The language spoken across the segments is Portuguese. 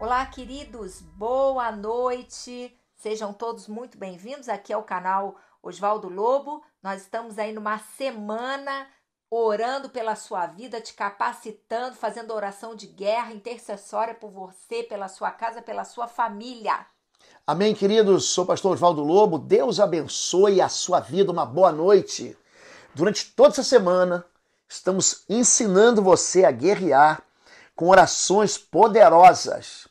Olá, queridos, boa noite. Sejam todos muito bem-vindos. Aqui ao é canal Oswaldo Lobo. Nós estamos aí numa semana orando pela sua vida, te capacitando, fazendo oração de guerra intercessória por você, pela sua casa, pela sua família. Amém, queridos. Sou o pastor Oswaldo Lobo. Deus abençoe a sua vida. Uma boa noite. Durante toda essa semana, estamos ensinando você a guerrear com orações poderosas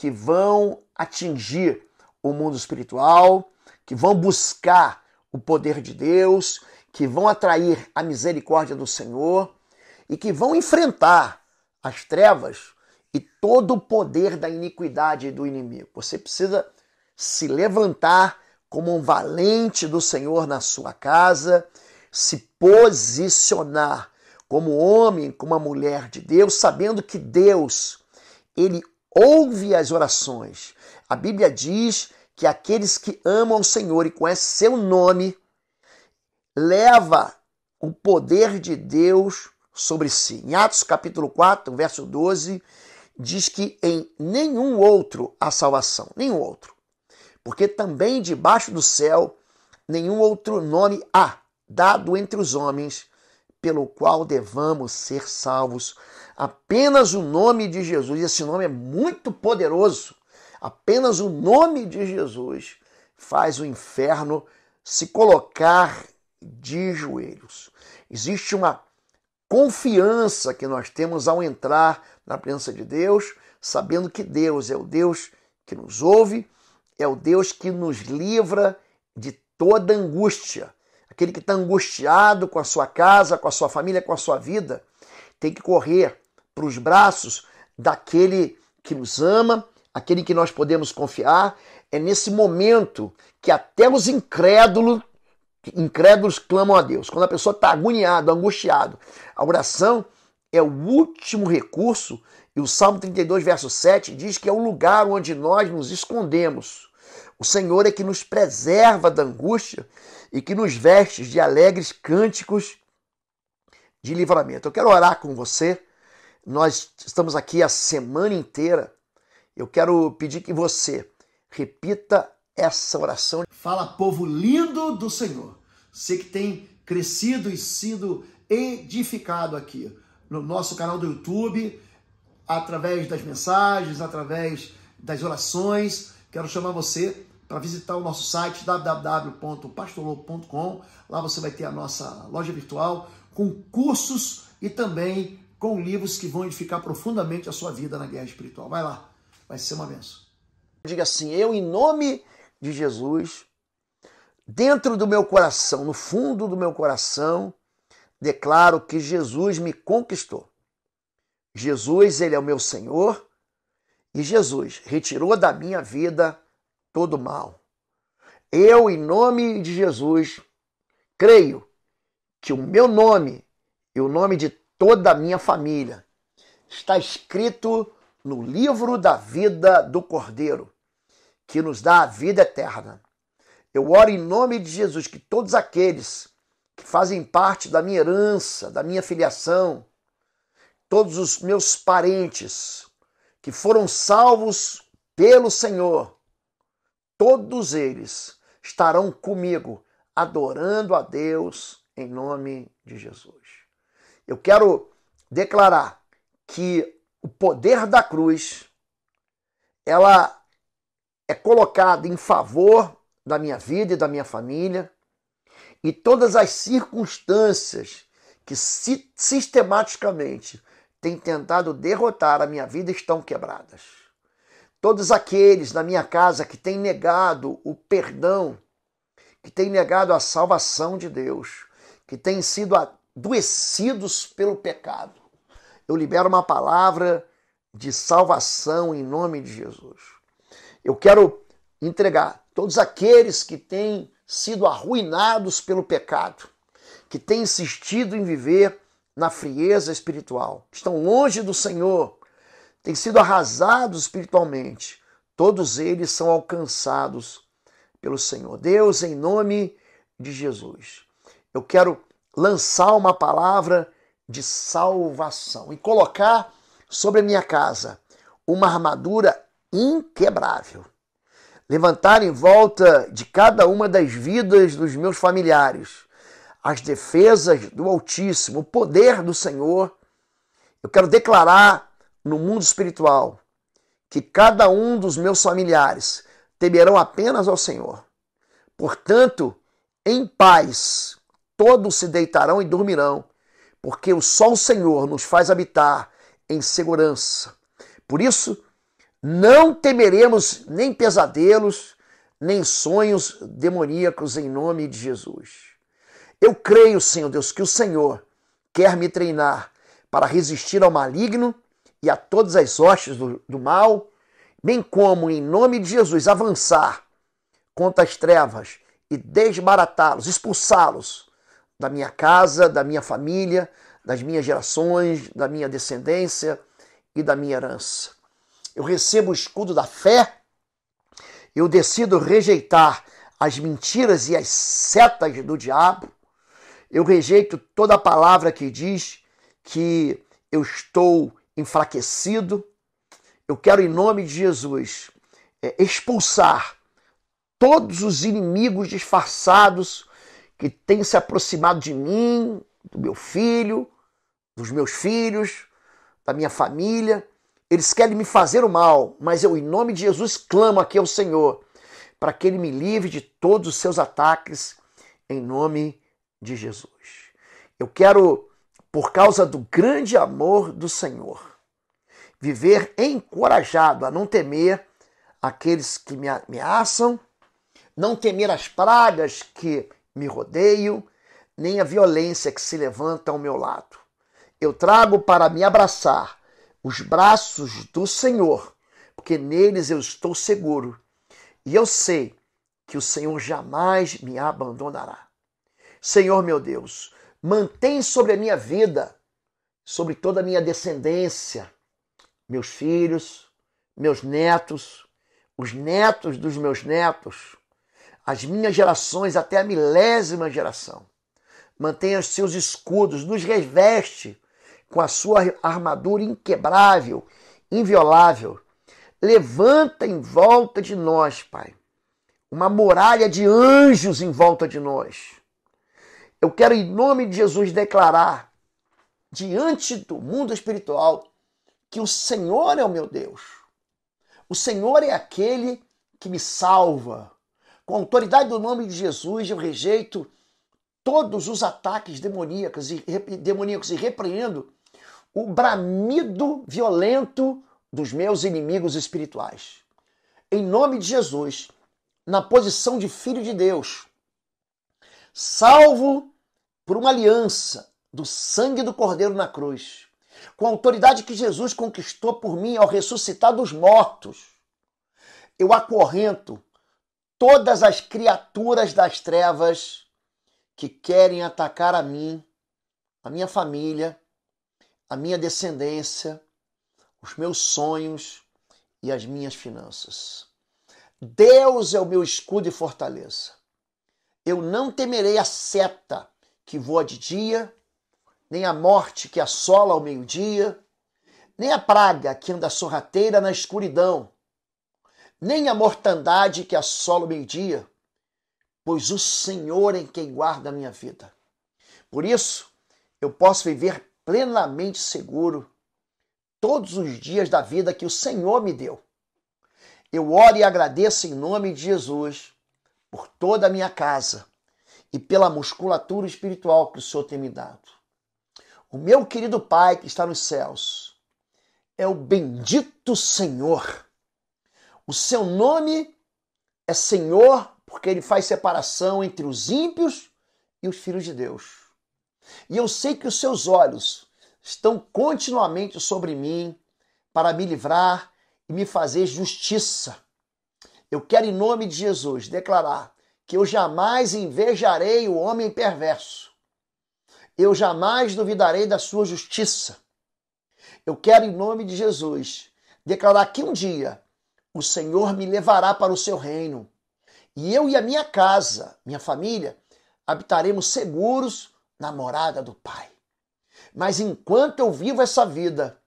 que vão atingir o mundo espiritual, que vão buscar o poder de Deus, que vão atrair a misericórdia do Senhor e que vão enfrentar as trevas e todo o poder da iniquidade do inimigo. Você precisa se levantar como um valente do Senhor na sua casa, se posicionar como homem, como uma mulher de Deus, sabendo que Deus, ele ouve as orações. A Bíblia diz que aqueles que amam o Senhor e conhecem seu nome leva o poder de Deus sobre si. Em Atos capítulo 4, verso 12, diz que em nenhum outro há salvação, nenhum outro. Porque também debaixo do céu nenhum outro nome há dado entre os homens pelo qual devamos ser salvos. Apenas o nome de Jesus, e esse nome é muito poderoso, apenas o nome de Jesus faz o inferno se colocar de joelhos. Existe uma confiança que nós temos ao entrar na presença de Deus, sabendo que Deus é o Deus que nos ouve, é o Deus que nos livra de toda angústia aquele que está angustiado com a sua casa, com a sua família, com a sua vida, tem que correr para os braços daquele que nos ama, aquele que nós podemos confiar. É nesse momento que até os incrédulos, incrédulos clamam a Deus. Quando a pessoa está agoniada, angustiada, a oração é o último recurso e o Salmo 32, verso 7 diz que é o lugar onde nós nos escondemos. O Senhor é que nos preserva da angústia e que nos vestes de alegres cânticos de livramento. Eu quero orar com você. Nós estamos aqui a semana inteira. Eu quero pedir que você repita essa oração. Fala, povo lindo do Senhor. Você que tem crescido e sido edificado aqui no nosso canal do YouTube, através das mensagens, através das orações. Quero chamar você para visitar o nosso site www.pastorlobo.com. Lá você vai ter a nossa loja virtual com cursos e também com livros que vão edificar profundamente a sua vida na guerra espiritual. Vai lá, vai ser uma benção. Diga assim: eu, em nome de Jesus, dentro do meu coração, no fundo do meu coração, declaro que Jesus me conquistou. Jesus, ele é o meu Senhor e Jesus retirou da minha vida todo mal. Eu, em nome de Jesus, creio que o meu nome e o nome de toda a minha família está escrito no livro da vida do Cordeiro, que nos dá a vida eterna. Eu oro em nome de Jesus que todos aqueles que fazem parte da minha herança, da minha filiação, todos os meus parentes que foram salvos pelo Senhor, todos eles estarão comigo adorando a Deus em nome de Jesus. Eu quero declarar que o poder da cruz ela é colocada em favor da minha vida e da minha família e todas as circunstâncias que sistematicamente têm tentado derrotar a minha vida estão quebradas. Todos aqueles na minha casa que têm negado o perdão, que têm negado a salvação de Deus, que têm sido adoecidos pelo pecado. Eu libero uma palavra de salvação em nome de Jesus. Eu quero entregar todos aqueles que têm sido arruinados pelo pecado, que têm insistido em viver na frieza espiritual, estão longe do Senhor têm sido arrasados espiritualmente, todos eles são alcançados pelo Senhor. Deus, em nome de Jesus, eu quero lançar uma palavra de salvação e colocar sobre a minha casa uma armadura inquebrável. Levantar em volta de cada uma das vidas dos meus familiares as defesas do Altíssimo, o poder do Senhor. Eu quero declarar no mundo espiritual que cada um dos meus familiares temerão apenas ao Senhor. Portanto, em paz todos se deitarão e dormirão, porque só o Senhor nos faz habitar em segurança. Por isso, não temeremos nem pesadelos, nem sonhos demoníacos em nome de Jesus. Eu creio, Senhor Deus, que o Senhor quer me treinar para resistir ao maligno e a todas as hostes do, do mal, bem como, em nome de Jesus, avançar contra as trevas e desbaratá-los, expulsá-los da minha casa, da minha família, das minhas gerações, da minha descendência e da minha herança. Eu recebo o escudo da fé, eu decido rejeitar as mentiras e as setas do diabo, eu rejeito toda a palavra que diz que eu estou enfraquecido, eu quero, em nome de Jesus, é, expulsar todos os inimigos disfarçados que têm se aproximado de mim, do meu filho, dos meus filhos, da minha família. Eles querem me fazer o mal, mas eu, em nome de Jesus, clamo aqui ao Senhor para que Ele me livre de todos os seus ataques, em nome de Jesus. Eu quero por causa do grande amor do Senhor. Viver encorajado a não temer aqueles que me ameaçam, não temer as pragas que me rodeiam, nem a violência que se levanta ao meu lado. Eu trago para me abraçar os braços do Senhor, porque neles eu estou seguro. E eu sei que o Senhor jamais me abandonará. Senhor meu Deus, mantém sobre a minha vida, sobre toda a minha descendência, meus filhos, meus netos, os netos dos meus netos, as minhas gerações até a milésima geração. Mantenha os seus escudos, nos reveste com a sua armadura inquebrável, inviolável. Levanta em volta de nós, Pai, uma muralha de anjos em volta de nós eu quero, em nome de Jesus, declarar diante do mundo espiritual que o Senhor é o meu Deus. O Senhor é aquele que me salva. Com a autoridade do nome de Jesus, eu rejeito todos os ataques demoníacos e, demoníacos e repreendo o bramido violento dos meus inimigos espirituais. Em nome de Jesus, na posição de filho de Deus, salvo por uma aliança do sangue do Cordeiro na cruz, com a autoridade que Jesus conquistou por mim ao ressuscitar dos mortos. Eu acorrento todas as criaturas das trevas que querem atacar a mim, a minha família, a minha descendência, os meus sonhos e as minhas finanças. Deus é o meu escudo e fortaleza. Eu não temerei a seta que voa de dia, nem a morte que assola ao meio-dia, nem a praga que anda sorrateira na escuridão, nem a mortandade que assola o meio-dia, pois o Senhor é quem guarda a minha vida. Por isso, eu posso viver plenamente seguro todos os dias da vida que o Senhor me deu. Eu oro e agradeço em nome de Jesus por toda a minha casa e pela musculatura espiritual que o Senhor tem me dado. O meu querido Pai que está nos céus é o bendito Senhor. O seu nome é Senhor porque ele faz separação entre os ímpios e os filhos de Deus. E eu sei que os seus olhos estão continuamente sobre mim para me livrar e me fazer justiça. Eu quero, em nome de Jesus, declarar que eu jamais invejarei o homem perverso. Eu jamais duvidarei da sua justiça. Eu quero, em nome de Jesus, declarar que um dia o Senhor me levará para o seu reino. E eu e a minha casa, minha família, habitaremos seguros na morada do Pai. Mas enquanto eu vivo essa vida,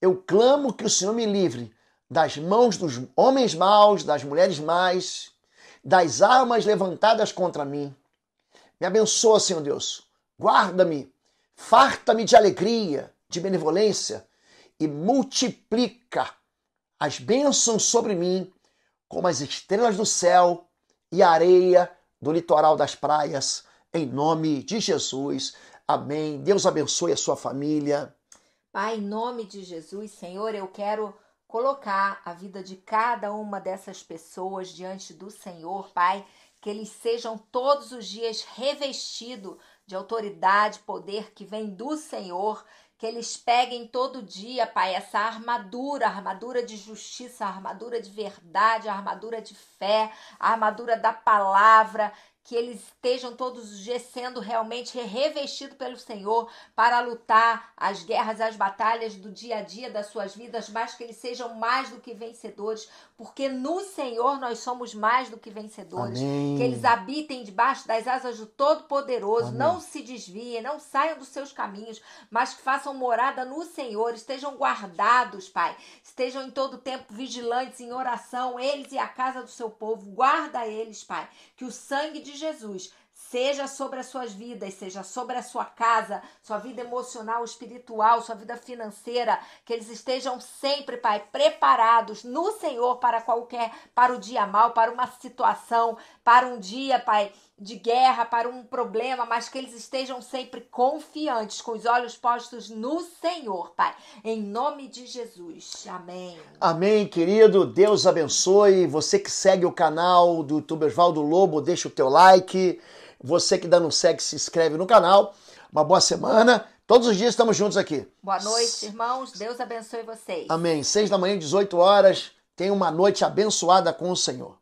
eu clamo que o Senhor me livre das mãos dos homens maus, das mulheres más, das armas levantadas contra mim. Me abençoa, Senhor Deus. Guarda-me, farta-me de alegria, de benevolência e multiplica as bênçãos sobre mim, como as estrelas do céu e a areia do litoral das praias, em nome de Jesus. Amém. Deus abençoe a sua família. Pai, em nome de Jesus, Senhor, eu quero colocar a vida de cada uma dessas pessoas diante do Senhor, Pai, que eles sejam todos os dias revestidos de autoridade, poder que vem do Senhor, que eles peguem todo dia, Pai, essa armadura, armadura de justiça, armadura de verdade, armadura de fé, armadura da palavra, que eles estejam todos os dias sendo realmente revestidos pelo Senhor para lutar as guerras, as batalhas do dia a dia das suas vidas, mas que eles sejam mais do que vencedores, porque no Senhor nós somos mais do que vencedores. Amém. Que eles habitem debaixo das asas do Todo-Poderoso, não se desviem, não saiam dos seus caminhos, mas que façam morada no Senhor, estejam guardados, Pai, estejam em todo tempo vigilantes em oração, eles e a casa do seu povo, guarda eles, Pai, que o sangue de de Jesus, seja sobre as suas vidas, seja sobre a sua casa, sua vida emocional, espiritual, sua vida financeira, que eles estejam sempre, Pai, preparados no Senhor para qualquer, para o dia mal, para uma situação, para um dia, Pai, de guerra, para um problema, mas que eles estejam sempre confiantes, com os olhos postos no Senhor, Pai. Em nome de Jesus. Amém. Amém, querido. Deus abençoe. Você que segue o canal do youtuber Valdo Lobo, deixa o teu like. Você que ainda não segue, se inscreve no canal. Uma boa semana. Todos os dias estamos juntos aqui. Boa noite, irmãos. Deus abençoe vocês. Amém. Seis da manhã, 18 horas. Tenha uma noite abençoada com o Senhor.